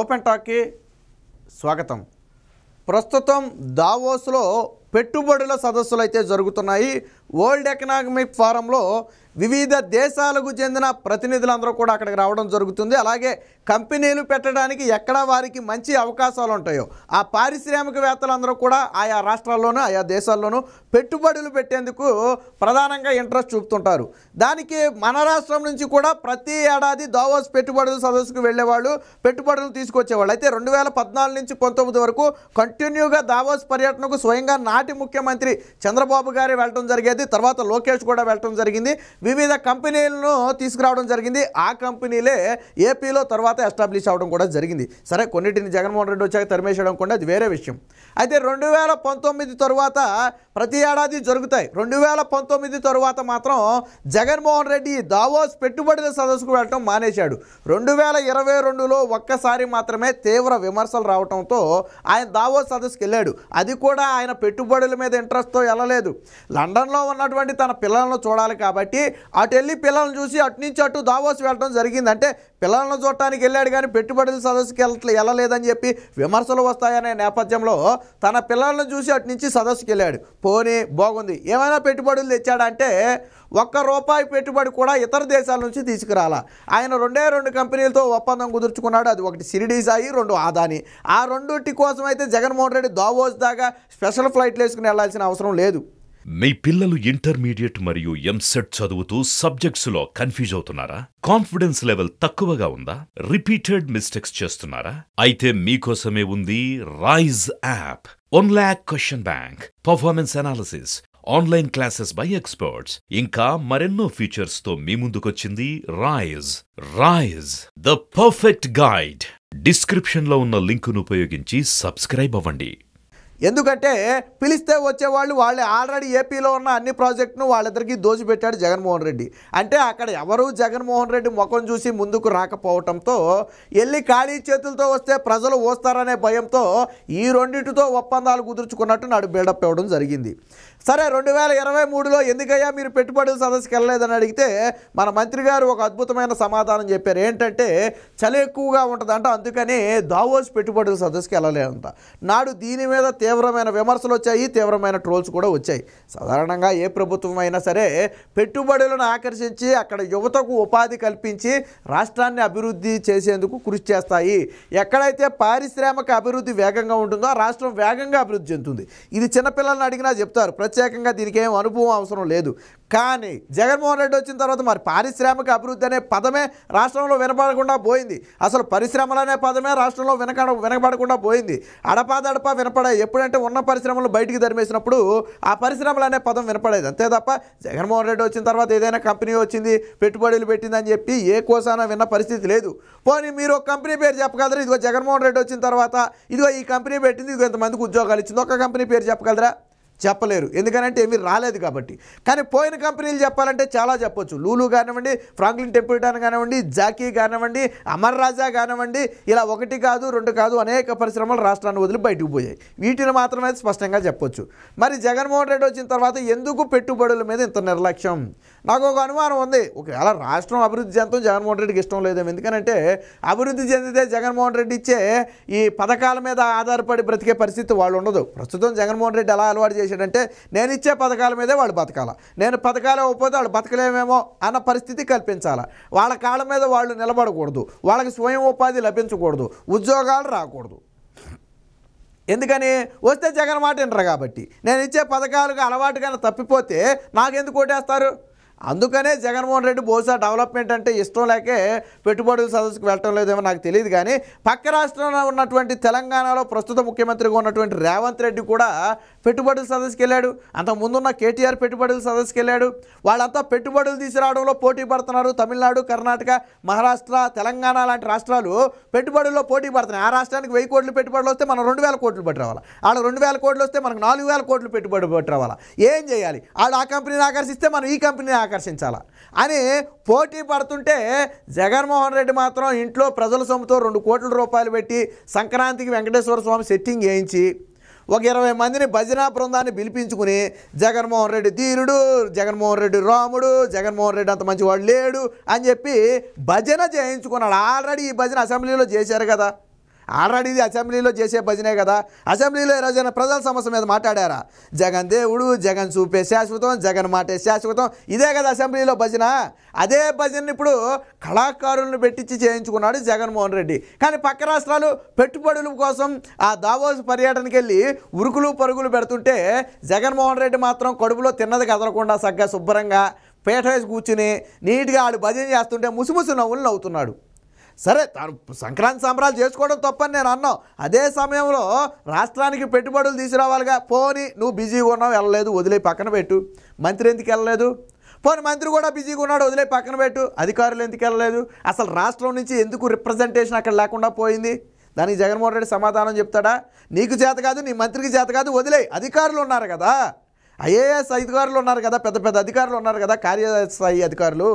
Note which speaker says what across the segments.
Speaker 1: open టాక్కి స్వాగతం ప్రస్తుతం దావోస్లో పెట్టుబడుల సదస్సులు అయితే జరుగుతున్నాయి వరల్డ్ ఎకనామిక్ ఫారంలో వివిధ దేశాలకు చెందిన ప్రతినిధులందరూ కూడా అక్కడికి రావడం జరుగుతుంది అలాగే కంపెనీలు పెట్టడానికి ఎక్కడ వారికి మంచి అవకాశాలు ఉంటాయో ఆ పారిశ్రామికవేత్తలందరూ కూడా ఆయా రాష్ట్రాల్లోనూ ఆయా దేశాల్లోనూ పెట్టుబడులు పెట్టేందుకు ప్రధానంగా ఇంట్రెస్ట్ చూపుతుంటారు దానికి మన రాష్ట్రం నుంచి కూడా ప్రతి ఏడాది దావోస్ పెట్టుబడుల సదస్సుకు వెళ్ళేవాళ్ళు పెట్టుబడులు తీసుకొచ్చేవాళ్ళు అయితే రెండు నుంచి పంతొమ్మిది వరకు కంటిన్యూగా దావోస్ పర్యటనకు స్వయంగా నా నాటి ముఖ్యమంత్రి చంద్రబాబు గారే వెళ్ళటం జరిగేది తర్వాత లోకేష్ కూడా వెళ్ళడం జరిగింది వివిధ కంపెనీలను తీసుకురావడం జరిగింది ఆ కంపెనీలే ఏపీలో తర్వాత ఎస్టాబ్లిష్ అవడం కూడా జరిగింది సరే కొన్నిటిని జగన్మోహన్ రెడ్డి వచ్చాక తరిమేసేయడం కూడా అది వేరే విషయం అయితే రెండు వేల పంతొమ్మిది తరువాత ప్రతి ఏడాది జరుగుతాయి రెండు వేల పంతొమ్మిది తరువాత మాత్రం జగన్మోహన్ రెడ్డి దావోస్ పెట్టుబడుల సదస్సుకు వెళ్ళడం మానేశాడు రెండు వేల ఇరవై రెండులో ఒక్కసారి మాత్రమే తీవ్ర విమర్శలు రావడంతో ఆయన దావోస్ సదస్సుకు వెళ్ళాడు అది కూడా ఆయన పెట్టుబడి పెట్టుబడుల మీద ఇంట్రెస్ట్తో వెళ్ళలేదు లండన్లో ఉన్నటువంటి తన పిల్లలను చూడాలి కాబట్టి అటు వెళ్ళి పిల్లలను చూసి అటు నుంచి అటు దావోస్ వెళ్ళడం జరిగింది అంటే పిల్లలను చూడటానికి వెళ్ళాడు కానీ పెట్టుబడుల సదస్సుకి వెళ్ళలేదని చెప్పి విమర్శలు వస్తాయనే నేపథ్యంలో తన పిల్లలను చూసి అటు నుంచి సదస్సుకి వెళ్ళాడు పోనీ బాగుంది ఏమైనా పెట్టుబడులు తెచ్చాడంటే ఒక్క రూపాయి పెట్టుబడి కూడా ఇతర దేశాల నుంచి తీసుకురాలా ఆయన రెండే రెండు కంపెనీలతో ఒప్పందం కుదుర్చుకున్నాడు అది ఒకటి సిరిడీ సాయి రెండు ఆదాని ఆ రెండుటి కోసం అయితే జగన్మోహన్ రెడ్డి దావోస్ దాకా స్పెషల్ ఫ్లైట్లు వేసుకుని వెళ్లాల్సిన అవసరం లేదు మీ పిల్లలు ఇంటర్మీడియట్ మరియు ఎంసెట్ చదువుతూ సబ్జెక్ట్స్లో కన్ఫ్యూజ్ అవుతున్నారా కాన్ఫిడెన్స్ లెవెల్ తక్కువగా ఉందా రిపీటెడ్ మిస్టేక్స్ చేస్తున్నారా అయితే మీకోసమే ఉంది Raise app one lakh question bank performance analysis online classes by experts ఇంకా మరెన్నో ఫీచర్స్తో మీ ముందుకొచ్చింది Raise Raise the perfect guide డిస్క్రిప్షన్లో ఉన్న లింకును ఉపయోగించి సబ్స్క్రైబ్ అవ్వండి ఎందుకంటే పిలిస్తే వచ్చేవాళ్ళు వాళ్ళు ఆల్రెడీ ఏపీలో ఉన్న అన్ని ప్రాజెక్టును వాళ్ళిద్దరికీ దోచిపెట్టాడు జగన్మోహన్ రెడ్డి అంటే అక్కడ ఎవరు జగన్మోహన్ రెడ్డి ముఖం చూసి ముందుకు రాకపోవటంతో వెళ్ళి ఖాళీ చేతులతో వస్తే ప్రజలు ఓస్తారనే భయంతో ఈ రెండింటితో ఒప్పందాలు కుదుర్చుకున్నట్టు నాడు బిల్డప్ ఇవ్వడం జరిగింది సరే రెండు వేల ఇరవై మూడులో ఎందుకయ్యా మీరు పెట్టుబడుల సదస్సుకి వెళ్ళలేదని అడిగితే మన మంత్రి గారు ఒక అద్భుతమైన సమాధానం చెప్పారు ఏంటంటే చలి ఎక్కువగా ఉంటుందంట అందుకని దావోస్ పెట్టుబడుల సదస్సుకి వెళ్ళలేదంట నాడు దీని మీద తీవ్రమైన విమర్శలు వచ్చాయి తీవ్రమైన ట్రోల్స్ కూడా వచ్చాయి సాధారణంగా ఏ ప్రభుత్వం అయినా సరే పెట్టుబడులను ఆకర్షించి అక్కడ యువతకు ఉపాధి కల్పించి రాష్ట్రాన్ని అభివృద్ధి చేసేందుకు కృషి చేస్తాయి ఎక్కడైతే పారిశ్రామిక అభివృద్ధి వేగంగా ఉంటుందో రాష్ట్రం వేగంగా అభివృద్ధి చెందుతుంది ఇది చిన్నపిల్లలను అడిగినా చెప్తారు ప్రత్యేకంగా దీనికి ఏం అనుభవం అవసరం లేదు కానీ జగన్మోహన్ రెడ్డి వచ్చిన తర్వాత మరి పారిశ్రామిక అభివృద్ధి అనే పదమే రాష్ట్రంలో వినపడకుండా పోయింది అసలు పరిశ్రమలు అనే పదమే రాష్ట్రంలో వినక వినపడకుండా పోయింది అడపాదడపా వినపడే ఎప్పుడంటే ఉన్న పరిశ్రమలు బయటికి ధరిమేసినప్పుడు ఆ పరిశ్రమలు అనే పదం వినపడేది అంతే తప్ప జగన్మోహన్ రెడ్డి వచ్చిన తర్వాత ఏదైనా కంపెనీ వచ్చింది పెట్టుబడులు పెట్టిందని చెప్పి ఏ కోసానో విన్న పరిస్థితి లేదు పోనీ మీరు ఒక కంపెనీ పేరు చెప్పగలరా ఇదిగో జగన్మోహన్ రెడ్డి వచ్చిన తర్వాత ఇదిగో ఈ కంపెనీ పెట్టింది ఇదిగో ఇంతమందికి ఉద్యోగాలు ఇచ్చింది ఒక కంపెనీ పేరు చెప్పగలరా చెప్పలేరు ఎందుకనంటే ఏమీ రాలేదు కాబట్టి కానీ పోయిన కంపెనీలు చెప్పాలంటే చాలా చెప్పొచ్చు లూలు కానివ్వండి ఫ్రాంక్లిన్ టెంపుల్టాన్ కానివ్వండి జాకీ కానివ్వండి అమర్ రాజా కానివ్వండి ఇలా ఒకటి కాదు రెండు కాదు అనేక పరిశ్రమలు రాష్ట్రాన్ని వదిలి బయటకు పోయాయి వీటిని మాత్రమే స్పష్టంగా చెప్పొచ్చు మరి జగన్మోహన్ రెడ్డి వచ్చిన తర్వాత ఎందుకు పెట్టుబడుల మీద ఇంత నిర్లక్ష్యం నాకు ఒక అనుమానం ఉంది ఒకవేళ రాష్ట్రం అభివృద్ధి చెందడం జగన్మోహన్ రెడ్డికి ఇష్టం లేదేమి ఎందుకనంటే అభివృద్ధి చెందితే జగన్మోహన్ రెడ్డి ఇచ్చే ఈ పథకాల మీద ఆధారపడి బ్రతికే పరిస్థితి వాళ్ళు ఉండదు ప్రస్తుతం జగన్మోహన్ రెడ్డి ఎలా అలవాటు చేసి చేశాడంటే నేను ఇచ్చే పథకాల మీదే వాళ్ళు బతకాలా నేను పథకాలు ఇవ్వకపోతే వాళ్ళు బతకలేమేమో అన్న పరిస్థితి కల్పించాలి వాళ్ళ కాళ్ళ మీద వాళ్ళు నిలబడకూడదు వాళ్ళకి స్వయం ఉపాధి లభించకూడదు ఉద్యోగాలు రాకూడదు ఎందుకని వస్తే జగన్ మాట వినరు కాబట్టి నేను ఇచ్చే పథకాలకు అలవాటుగానే తప్పిపోతే నాకెందుకు ఓటేస్తారు అందుకనే జగన్మోహన్ రెడ్డి బహుశా డెవలప్మెంట్ అంటే ఇష్టం లేకే పెట్టుబడుల సదస్సుకు వెళ్ళటం లేదేమో నాకు తెలియదు కానీ పక్క రాష్ట్రంలో ఉన్నటువంటి తెలంగాణలో ప్రస్తుత ముఖ్యమంత్రిగా ఉన్నటువంటి రేవంత్ రెడ్డి కూడా పెట్టుబడుల సదస్సుకి వెళ్ళాడు ముందున్న కేటీఆర్ పెట్టుబడుల సదస్సుకి వెళ్ళాడు వాళ్ళంతా పెట్టుబడులు తీసుకురావడంలో పోటీ పడుతున్నారు తమిళనాడు కర్ణాటక మహారాష్ట్ర తెలంగాణ లాంటి రాష్ట్రాలు పెట్టుబడుల్లో పోటీ పడుతున్నాయి ఆ రాష్ట్రానికి వెయ్యి కోట్లు పెట్టుబడులు వస్తే మనం రెండు వేల కోట్లు రావాలి వాళ్ళు రెండు వేల కోట్లు వస్తే మనకు నాలుగు వేల కోట్లు పెట్టుబడి రావాలా ఏం చేయాలి వాళ్ళు ఆ కంపెనీని ఆకర్షిస్తే మనం ఈ కంపెనీని ఆకర్షించాలా అని పోటీ పడుతుంటే జగన్మోహన్ రెడ్డి మాత్రం ఇంట్లో ప్రజల సొమ్ముతో రెండు కోట్ల రూపాయలు పెట్టి సంక్రాంతికి వెంకటేశ్వర స్వామి సెట్టింగ్ వేయించి ఒక ఇరవై మందిని భజనా బృందాన్ని పిలిపించుకుని జగన్మోహన్ రెడ్డి ధీరుడు జగన్మోహన్ రెడ్డి రాముడు జగన్మోహన్ రెడ్డి అంత మంచివాడు లేడు అని చెప్పి భజన చేయించుకున్నాడు ఆల్రెడీ ఈ భజన అసెంబ్లీలో చేశారు కదా ఆల్రెడీ ఇది అసెంబ్లీలో చేసే భజనే కదా అసెంబ్లీలో ఈరోజు ప్రజల సమస్య మీద మాట్లాడారా జగన్ దేవుడు జగన్ చూపే శాశ్వతం జగన్ మాటే శాశ్వతం ఇదే కదా అసెంబ్లీలో భజన అదే భజన ఇప్పుడు కళాకారులను పెట్టించి చేయించుకున్నాడు జగన్మోహన్ రెడ్డి కానీ పక్క రాష్ట్రాలు పెట్టుబడుల కోసం ఆ దావోస్ పర్యటనకి వెళ్ళి ఉరుకులు పరుగులు పెడుతుంటే జగన్మోహన్ రెడ్డి మాత్రం కడుపులో తిన్నది కదలకుండా సగ్గా శుభ్రంగా పేట వేసి కూర్చుని నీట్గా ఆడు భజన చేస్తుంటే ముసుముసు నవ్వులు నవ్వుతున్నాడు సరే తాను సంక్రాంతి సంబరాలు చేసుకోవడం తప్పని నేను అన్నా అదే సమయంలో రాష్ట్రానికి పెట్టుబడులు తీసుకురావాలిగా పోని నువ్వు బిజీగా ఉన్నావు వెళ్ళలేదు వదిలే పక్కన పెట్టు మంత్రి ఎందుకు వెళ్ళలేదు పోనీ మంత్రి కూడా బిజీగా ఉన్నాడు వదిలే పక్కన పెట్టు అధికారులు ఎందుకు వెళ్ళలేదు అసలు రాష్ట్రం నుంచి ఎందుకు రిప్రజెంటేషన్ అక్కడ లేకుండా పోయింది దానికి జగన్మోహన్ రెడ్డి సమాధానం చెప్తాడా నీకు చేత కాదు నీ మంత్రికి చేత కాదు వదిలే అధికారులు ఉన్నారు కదా ఐఏఎస్ అధికారులు ఉన్నారు కదా పెద్ద పెద్ద అధికారులు ఉన్నారు కదా కార్యస్థాయి అధికారులు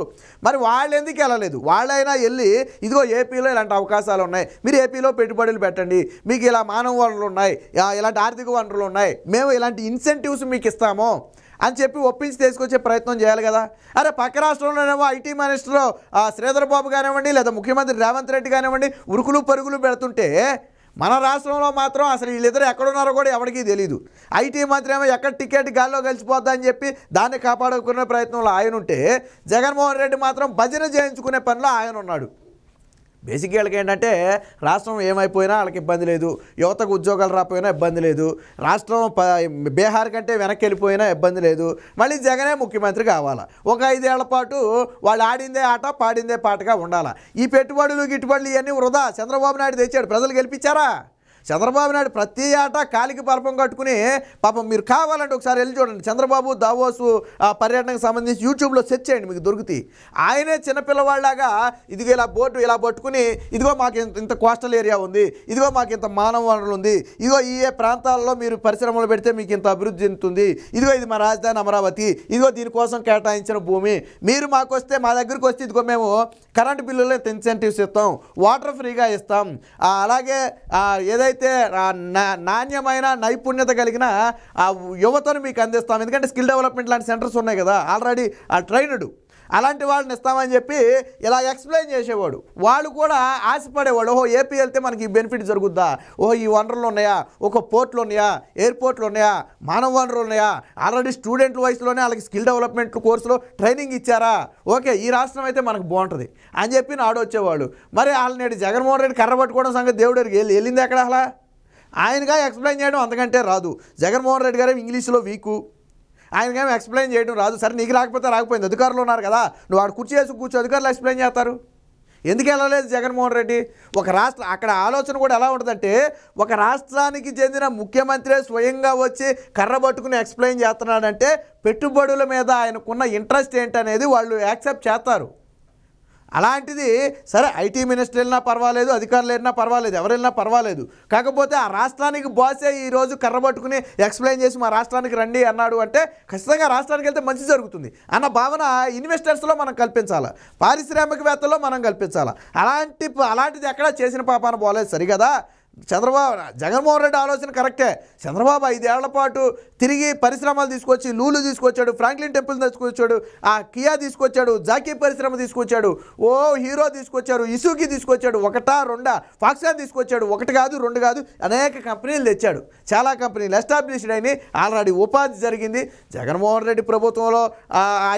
Speaker 1: మరి వాళ్ళు ఎందుకు వెళ్ళలేదు వాళ్ళైనా వెళ్ళి ఇదిగో ఏపీలో ఇలాంటి అవకాశాలు ఉన్నాయి మీరు ఏపీలో పెట్టుబడులు పెట్టండి మీకు ఇలా మానవ వనరులు ఉన్నాయి ఇలాంటి ఆర్థిక వనరులు ఉన్నాయి మేము ఇలాంటి ఇన్సెంటివ్స్ మీకు ఇస్తాము అని చెప్పి ఒప్పించి తీసుకొచ్చే ప్రయత్నం చేయాలి కదా అరే పక్క రాష్ట్రంలోనేమో ఐటీ మినిస్టర్ శ్రీధర్ బాబు కానివ్వండి లేదా ముఖ్యమంత్రి రేవంత్ రెడ్డి కానివ్వండి ఉరుకులు పరుగులు పెడుతుంటే మన రాష్ట్రంలో మాత్రం అసలు వీళ్ళిద్దరు ఎక్కడున్నారో కూడా ఎవరికీ తెలీదు ఐటీ మంత్రి ఏమో ఎక్కడ టికెట్ గాల్లో కలిసిపోద్దా అని చెప్పి దాన్ని కాపాడుకునే ప్రయత్నంలో ఆయన ఉంటే జగన్మోహన్ రెడ్డి మాత్రం భజన చేయించుకునే పనిలో ఆయన ఉన్నాడు బేసిక్గా వాళ్ళకి ఏంటంటే రాష్ట్రం ఏమైపోయినా వాళ్ళకి ఇబ్బంది లేదు యువతకు ఉద్యోగాలు రాకపోయినా ఇబ్బంది లేదు రాష్ట్రం బీహార్ కంటే వెనక్కి వెళ్ళిపోయినా ఇబ్బంది లేదు మళ్ళీ జగనే ముఖ్యమంత్రి కావాలా ఒక ఐదేళ్ల పాటు వాళ్ళు ఆడిందే ఆట పాడిందే పాటగా ఉండాలా ఈ పెట్టుబడులు గిట్టుబడులు ఇవన్నీ వృధా చంద్రబాబు నాయుడు తెచ్చాడు ప్రజలు గెలిపించారా చంద్రబాబు నాయుడు ప్రతి ఏటా కాలికి పరపం కట్టుకుని పాపం మీరు కావాలంటే ఒకసారి వెళ్ళి చూడండి చంద్రబాబు దావోసు పర్యటనకు సంబంధించి యూట్యూబ్లో సెర్చ్ చేయండి మీకు దొరుకుతాయి ఆయనే చిన్నపిల్లవాళ్ళలాగా ఇదిగో ఇలా బోర్డు ఇలా పట్టుకుని ఇదిగో మాకు ఇంత కోస్టల్ ఏరియా ఉంది ఇదిగో మాకు ఇంత మానవ వనరులు ఉంది ఇదిగో ఈ ఏ ప్రాంతాల్లో మీరు పరిశ్రమలు పెడితే మీకు ఇంత అభివృద్ధి చెందుతుంది ఇదిగో ఇది మా రాజధాని అమరావతి ఇదిగో దీనికోసం కేటాయించిన భూమి మీరు మాకు వస్తే మా దగ్గరికి వస్తే ఇదిగో మేము కరెంటు బిల్లులో ఇన్సెంటివ్స్ ఇస్తాం వాటర్ ఫ్రీగా ఇస్తాం అలాగే ఏదైతే ఏదైతే నాణ్యమైన నైపుణ్యత కలిగిన ఆ యువతను మీకు అందిస్తాం ఎందుకంటే స్కిల్ డెవలప్మెంట్ లాంటి సెంటర్స్ ఉన్నాయి కదా ఆల్రెడీ ఆ ట్రైనడు అలాంటి వాళ్ళని ఇస్తామని చెప్పి ఇలా ఎక్స్ప్లెయిన్ చేసేవాడు వాళ్ళు కూడా ఆశపడేవాడు ఓహో ఏపీ వెళ్తే మనకి ఈ బెనిఫిట్ జరుగుద్దా ఓహో ఈ వనరులు ఉన్నాయా ఒక పోర్ట్లు ఉన్నాయా ఎయిర్పోర్ట్లు ఉన్నాయా మానవ వనరులు ఉన్నాయా ఆల్రెడీ స్టూడెంట్ల వయసులోనే వాళ్ళకి స్కిల్ డెవలప్మెంట్ కోర్సులో ట్రైనింగ్ ఇచ్చారా ఓకే ఈ రాష్ట్రం అయితే మనకు బాగుంటుంది అని చెప్పి నాడొచ్చేవాడు మరి వాళ్ళు నేడు జగన్మోహన్ రెడ్డి కర్ర పట్టుకోవడం సంగతి దేవుడికి వెళ్ళి వెళ్ళింది ఎక్కడ అలా ఆయనగా ఎక్స్ప్లెయిన్ చేయడం అంతకంటే రాదు జగన్మోహన్ రెడ్డి గారు ఇంగ్లీష్లో వీకు ఆయనకేమో ఎక్స్ప్లెయిన్ చేయడం రాదు సరే నీకు రాకపోతే రాకపోయింది అధికారులు ఉన్నారు కదా నువ్వు వాడు కుర్చీ వేసి కూర్చో అధికారులు ఎక్స్ప్లెయిన్ చేస్తారు ఎందుకు వెళ్ళలేదు జగన్మోహన్ రెడ్డి ఒక రాష్ట్ర అక్కడ ఆలోచన కూడా ఎలా ఉంటుందంటే ఒక రాష్ట్రానికి చెందిన ముఖ్యమంత్రి స్వయంగా వచ్చి కర్ర పట్టుకుని ఎక్స్ప్లెయిన్ చేస్తున్నాడంటే పెట్టుబడుల మీద ఆయనకున్న ఇంట్రెస్ట్ ఏంటనేది వాళ్ళు యాక్సెప్ట్ చేస్తారు అలాంటిది సరే ఐటీ మినిస్టర్ వెళ్ళినా పర్వాలేదు అధికారులు వెళ్ళినా పర్వాలేదు ఎవరు వెళ్ళినా పర్వాలేదు కాకపోతే ఆ రాష్ట్రానికి బాసే ఈరోజు కర్ర పట్టుకుని ఎక్స్ప్లెయిన్ చేసి మా రాష్ట్రానికి రండి అన్నాడు అంటే ఖచ్చితంగా రాష్ట్రానికి వెళ్తే మంచి జరుగుతుంది అన్న భావన ఇన్వెస్టర్స్లో మనం కల్పించాలి పారిశ్రామికవేత్తలో మనం కల్పించాలి అలాంటి అలాంటిది ఎక్కడా చేసిన పాపాన బాగాలేదు సరిగదా చంద్రబాబు జగన్మోహన్ రెడ్డి ఆలోచన కరెక్టే చంద్రబాబు ఐదేళ్ల పాటు తిరిగి పరిశ్రమలు తీసుకొచ్చి లూలు తీసుకొచ్చాడు ఫ్రాంక్లిన్ టెంపుల్ తీసుకొచ్చాడు ఆ కియా తీసుకొచ్చాడు జాకీ పరిశ్రమ తీసుకొచ్చాడు ఓ హీరో తీసుకొచ్చాడు ఇసుకి తీసుకొచ్చాడు ఒకటా రెండా ఫాక్సా తీసుకొచ్చాడు ఒకటి కాదు రెండు కాదు అనేక కంపెనీలు తెచ్చాడు చాలా కంపెనీలు ఎస్టాబ్లిష్డ్ అయినాయి ఆల్రెడీ ఉపాధి జరిగింది జగన్మోహన్ రెడ్డి ప్రభుత్వంలో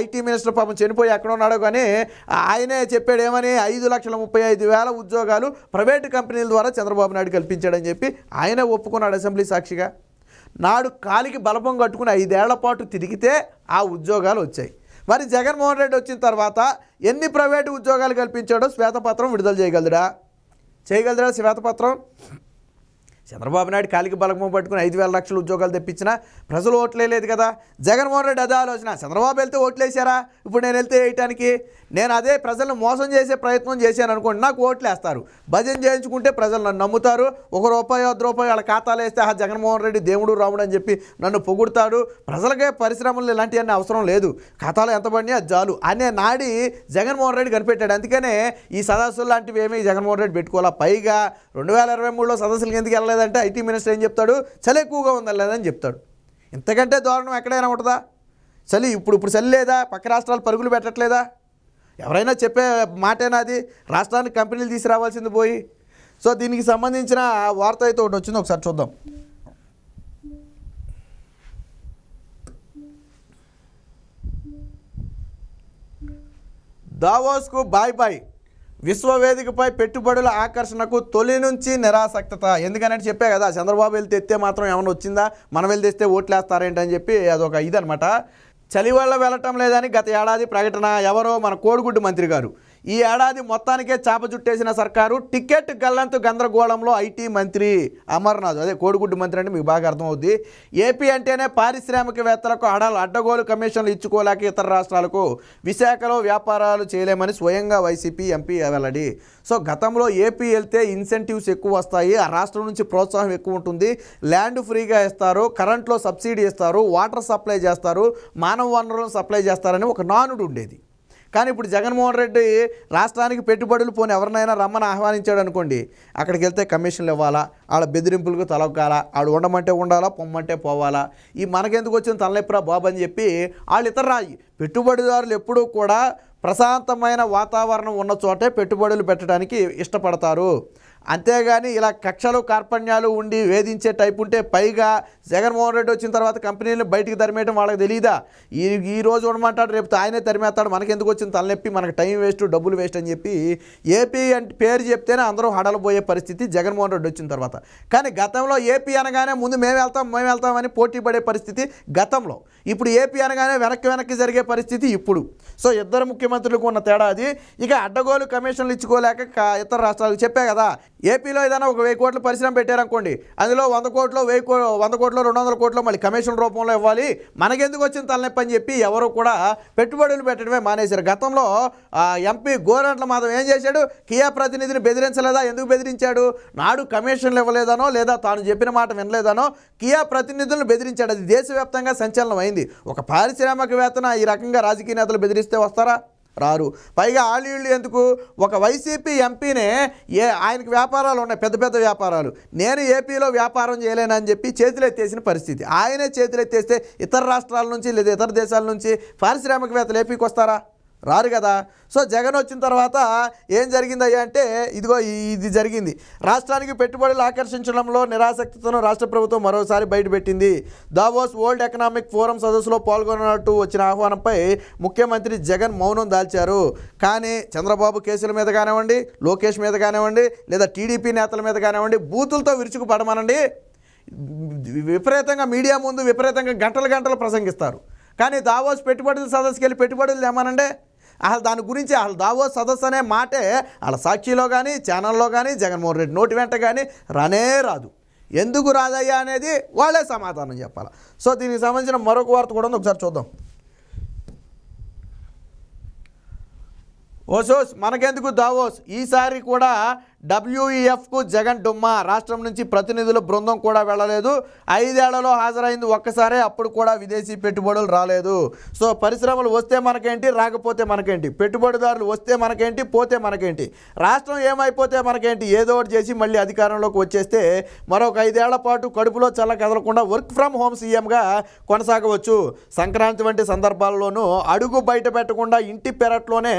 Speaker 1: ఐటీ మినిస్టర్ పాపం చనిపోయి ఎక్కడ ఉన్నాడో కానీ ఆయనే చెప్పాడు ఏమని ఐదు లక్షల ముప్పై ఐదు వేల ఉద్యోగాలు ప్రైవేటు కంపెనీల ద్వారా చంద్రబాబు నాయుడు కలిపి కల్పించాడని చెప్పి ఆయనే ఒప్పుకున్నాడు అసెంబ్లీ సాక్షిగా నాడు కాలికి బలపం కట్టుకుని ఐదేళ్ల పాటు తిరిగితే ఆ ఉద్యోగాలు వచ్చాయి మరి జగన్మోహన్ రెడ్డి వచ్చిన తర్వాత ఎన్ని ప్రైవేటు ఉద్యోగాలు కల్పించాడో శ్వేతపత్రం విడుదల చేయగలరా చేయగలరా శ్వేతపత్రం చంద్రబాబు నాయుడు కాలికి బలకము పట్టుకుని ఐదు వేల లక్షల ఉద్యోగాలు తెప్పించినా ప్రజలు ఓట్లేదు కదా జగన్మోహన్ రెడ్డి అదే ఆలోచన చంద్రబాబు వెళ్తే ఓట్లేసారా ఇప్పుడు నేను వెళ్తే వేయటానికి నేను అదే ప్రజలను మోసం చేసే ప్రయత్నం చేశాను అనుకోండి నాకు ఓట్లేస్తారు భజన చేయించుకుంటే ప్రజలు నన్ను నమ్ముతారు ఒక రూపాయి అర్ధ రూపాయి వాళ్ళ ఖాతాలు వేస్తే ఆ జగన్మోహన్ రెడ్డి దేవుడు రాముడు అని చెప్పి నన్ను పొగుడతాడు ప్రజలకే పరిశ్రమలు ఇలాంటివన్నీ అవసరం లేదు ఖాతాలు ఎంత పడినా జాలు అనే నాడి జగన్మోహన్ రెడ్డి కనిపెట్టాడు అందుకనే ఈ సదస్సులు లాంటివి ఏమీ జగన్మోహన్ రెడ్డి పెట్టుకోవాలా పైగా రెండు వేల ఇరవై మూడులో సదస్సులకు ఎందుకు వెళ్ళలేదు లేదంటే ఐటీ మినిస్టర్ ఏం చెప్తాడు చలి ఎక్కువగా ఉందా లేదని చెప్తాడు ఇంతకంటే దారుణం ఎక్కడైనా ఉంటుందా చలి ఇప్పుడు ఇప్పుడు చలి లేదా పక్క రాష్ట్రాలు పరుగులు పెట్టట్లేదా ఎవరైనా చెప్పే మాటేనా అది రాష్ట్రానికి కంపెనీలు తీసుకురావాల్సింది పోయి సో దీనికి సంబంధించిన వార్త అయితే ఒకటి వచ్చింది ఒకసారి చూద్దాం దావోస్కు బాయ్ బాయ్ విశ్వవేదికపై పెట్టుబడుల ఆకర్షణకు తొలి నుంచి నిరాసక్తత ఎందుకనంటే చెప్పే కదా చంద్రబాబు వెళ్తే తెస్తే మాత్రం ఏమైనా వచ్చిందా మనం వెళ్ళి తెస్తే ఓట్లేస్తారేంటని చెప్పి అదొక ఇదనమాట చలి వాళ్ళ వెళ్ళటం లేదని గత ఏడాది ప్రకటన ఎవరో మన కోడిగుడ్డు మంత్రి గారు ఈ ఏడాది మొత్తానికే చేప చుట్టేసిన సర్కారు టికెట్ గల్లంతు గందరగోళంలో ఐటీ మంత్రి అమర్నాథ్ అదే కోడిగుడ్డు మంత్రి అంటే మీకు బాగా అర్థమవుద్ది ఏపీ అంటేనే పారిశ్రామికవేత్తలకు అడాలు అడ్డగోలు కమిషన్లు ఇచ్చుకోలేక ఇతర రాష్ట్రాలకు విశాఖలో వ్యాపారాలు చేయలేమని స్వయంగా వైసీపీ ఎంపీ వెల్లడి సో గతంలో ఏపీ వెళ్తే ఇన్సెంటివ్స్ ఎక్కువ వస్తాయి ఆ రాష్ట్రం నుంచి ప్రోత్సాహం ఎక్కువ ఉంటుంది ల్యాండ్ ఫ్రీగా ఇస్తారు కరెంట్లో సబ్సిడీ ఇస్తారు వాటర్ సప్లై చేస్తారు మానవ వనరులను సప్లై చేస్తారని ఒక నానుడు ఉండేది కానీ ఇప్పుడు జగన్మోహన్ రెడ్డి రాష్ట్రానికి పెట్టుబడులు పోని ఎవరినైనా రమ్మని ఆహ్వానించాడు అనుకోండి అక్కడికి వెళ్తే కమిషన్లు ఇవ్వాలా ఆడ బెదిరింపులకు తలొక్కాలా ఆడు ఉండమంటే ఉండాలా పొమ్మంటే పోవాలా ఈ మనకెందుకు వచ్చిన తలనొప్పిరా బాబు అని చెప్పి వాళ్ళు ఇతర రాయి పెట్టుబడిదారులు ఎప్పుడూ కూడా ప్రశాంతమైన వాతావరణం ఉన్న చోటే పెట్టుబడులు పెట్టడానికి ఇష్టపడతారు అంతేగాని ఇలా కక్షలు కార్పణ్యాలు ఉండి వేధించే టైప్ ఉంటే పైగా జగన్మోహన్ రెడ్డి వచ్చిన తర్వాత కంపెనీలు బయటికి తరిమేయడం వాళ్ళకి తెలియదా ఈ ఈ రోజు ఉండమంటాడు రేపు ఆయనే తరిమేస్తాడు మనకెందుకు వచ్చింది తలనొప్పి మనకు టైం వేస్ట్ డబ్బులు వేస్ట్ అని చెప్పి ఏపీ అంటే పేరు చెప్తేనే అందరూ హడలబోయే పరిస్థితి జగన్మోహన్ రెడ్డి వచ్చిన తర్వాత కానీ గతంలో ఏపీ అనగానే ముందు మేము వెళ్తాం మేము వెళ్తామని పోటీ పడే పరిస్థితి గతంలో ఇప్పుడు ఏపీ అనగానే వెనక్కి వెనక్కి జరిగే పరిస్థితి ఇప్పుడు సో ఇద్దరు ముఖ్యమంత్రులకు ఉన్న తేడా అది ఇక అడ్డగోలు కమిషన్లు ఇచ్చుకోలేక ఇతర రాష్ట్రాలకు చెప్పే కదా ఏపీలో ఏదైనా ఒక వెయ్యి కోట్లు పరిశ్రమ పెట్టారనుకోండి అందులో వంద కోట్లు వెయ్యి కో వంద కోట్లు రెండు వందల కోట్లు మళ్ళీ కమిషన్ రూపంలో ఇవ్వాలి మనకెందుకు వచ్చిన తలనొప్పి అని చెప్పి ఎవరు కూడా పెట్టుబడులు పెట్టడమే మానేశారు గతంలో ఎంపీ గోరంట్ల మాధవ్ ఏం చేశాడు కియా ప్రతినిధిని బెదిరించలేదా ఎందుకు బెదిరించాడు నాడు కమిషన్లు ఇవ్వలేదనో లేదా తాను చెప్పిన మాట వినలేదనో కియా ప్రతినిధులను బెదిరించాడు అది దేశవ్యాప్తంగా సంచలనం అయింది ఒక పారిశ్రామికవేత్తన ఈ రకంగా రాజకీయ నేతలు బెదిరిస్తే వస్తారా రారు పైగా ఆళ్ళు ఎందుకు ఒక వైసీపీ ఎంపీనే ఏ ఆయనకు వ్యాపారాలు ఉన్నాయి పెద్ద పెద్ద వ్యాపారాలు నేను ఏపీలో వ్యాపారం చేయలేనని చెప్పి చేతులెత్తేసిన పరిస్థితి ఆయనే చేతులెత్తేస్తే ఇతర రాష్ట్రాల నుంచి లేదా ఇతర దేశాల నుంచి పారిశ్రామికవేత్తలు ఏపీకి వస్తారా రారు కదా సో జగన్ వచ్చిన తర్వాత ఏం జరిగిందయ్యా అంటే ఇదిగో ఇది జరిగింది రాష్ట్రానికి పెట్టుబడులు ఆకర్షించడంలో నిరాసక్తితో రాష్ట్ర ప్రభుత్వం మరోసారి బయటపెట్టింది దావోస్ వరల్డ్ ఎకనామిక్ ఫోరం సదస్సులో పాల్గొన్నట్టు వచ్చిన ఆహ్వానంపై ముఖ్యమంత్రి జగన్ మౌనం దాల్చారు కానీ చంద్రబాబు కేసుల మీద కానివ్వండి లోకేష్ మీద కానివ్వండి లేదా టీడీపీ నేతల మీద కానివ్వండి బూతులతో విరుచుకు పడమనండి విపరీతంగా మీడియా ముందు విపరీతంగా గంటలు గంటలు ప్రసంగిస్తారు కానీ దావోస్ పెట్టుబడుల సదస్సుకి వెళ్ళి పెట్టుబడులు ఏమనండే అసలు దాని గురించి అసలు దావో సదస్సు అనే మాటే వాళ్ళ సాక్షిలో కానీ ఛానల్లో కానీ జగన్మోహన్ రెడ్డి నోటి వెంట కానీ రానే రాదు ఎందుకు రాదయ్యా అనేది వాళ్ళే సమాధానం చెప్పాలి సో దీనికి సంబంధించిన మరొక వార్త కూడా ఉంది ఒకసారి చూద్దాం ఓసోస్ మనకెందుకు దావోస్ ఈసారి కూడా డబ్ల్యూఈఎఫ్కు జగన్ డుమ్మా రాష్ట్రం నుంచి ప్రతినిధుల బృందం కూడా వెళ్ళలేదు ఐదేళ్లలో హాజరైంది ఒక్కసారే అప్పుడు కూడా విదేశీ పెట్టుబడులు రాలేదు సో పరిశ్రమలు వస్తే మనకేంటి రాకపోతే మనకేంటి పెట్టుబడిదారులు వస్తే మనకేంటి పోతే మనకేంటి రాష్ట్రం ఏమైపోతే మనకేంటి ఏదో ఒకటి చేసి మళ్ళీ అధికారంలోకి వచ్చేస్తే మరొక ఐదేళ్ల పాటు కడుపులో చల్ల కదలకుండా వర్క్ ఫ్రమ్ హోమ్ సీఎంగా కొనసాగవచ్చు సంక్రాంతి వంటి సందర్భాల్లోనూ అడుగు బయట పెట్టకుండా ఇంటి పెరట్లోనే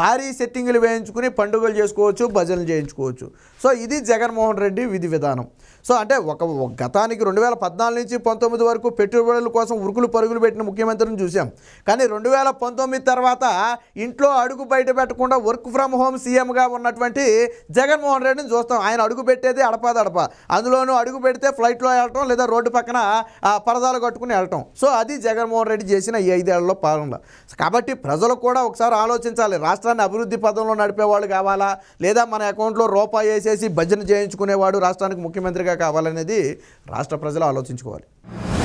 Speaker 1: భారీ సెట్టింగులు వేయించుకుని పండుగలు చేసుకోవచ్చు భజనలు చేయించుకోవచ్చు చెప్పుకోవచ్చు సో ఇది జగన్మోహన్ రెడ్డి విధి విధానం సో అంటే ఒక గతానికి రెండు వేల పద్నాలుగు నుంచి పంతొమ్మిది వరకు పెట్టుబడుల కోసం ఉరుకులు పరుగులు పెట్టిన ముఖ్యమంత్రిని చూసాం కానీ రెండు వేల పంతొమ్మిది తర్వాత ఇంట్లో అడుగు బయట పెట్టకుండా వర్క్ ఫ్రమ్ హోమ్ సీఎంగా ఉన్నటువంటి జగన్మోహన్ రెడ్డిని చూస్తాం ఆయన అడుగు పెట్టేది అడపాదడప అందులోనూ అడుగు పెడితే ఫ్లైట్లో వెళ్ళటం లేదా రోడ్డు పక్కన పరదాలు కట్టుకుని వెళ్ళటం సో అది జగన్మోహన్ రెడ్డి చేసిన ఈ ఐదేళ్లలో పాలనలో కాబట్టి ప్రజలు కూడా ఒకసారి ఆలోచించాలి రాష్ట్రాన్ని అభివృద్ధి పదంలో నడిపేవాళ్ళు కావాలా లేదా మన అకౌంట్లో రూపాయి వేసేసి భజన చేయించుకునేవాడు రాష్ట్రానికి ముఖ్యమంత్రిగా కావాలనేది రాష్ట్ర ప్రజలు ఆలోచించుకోవాలి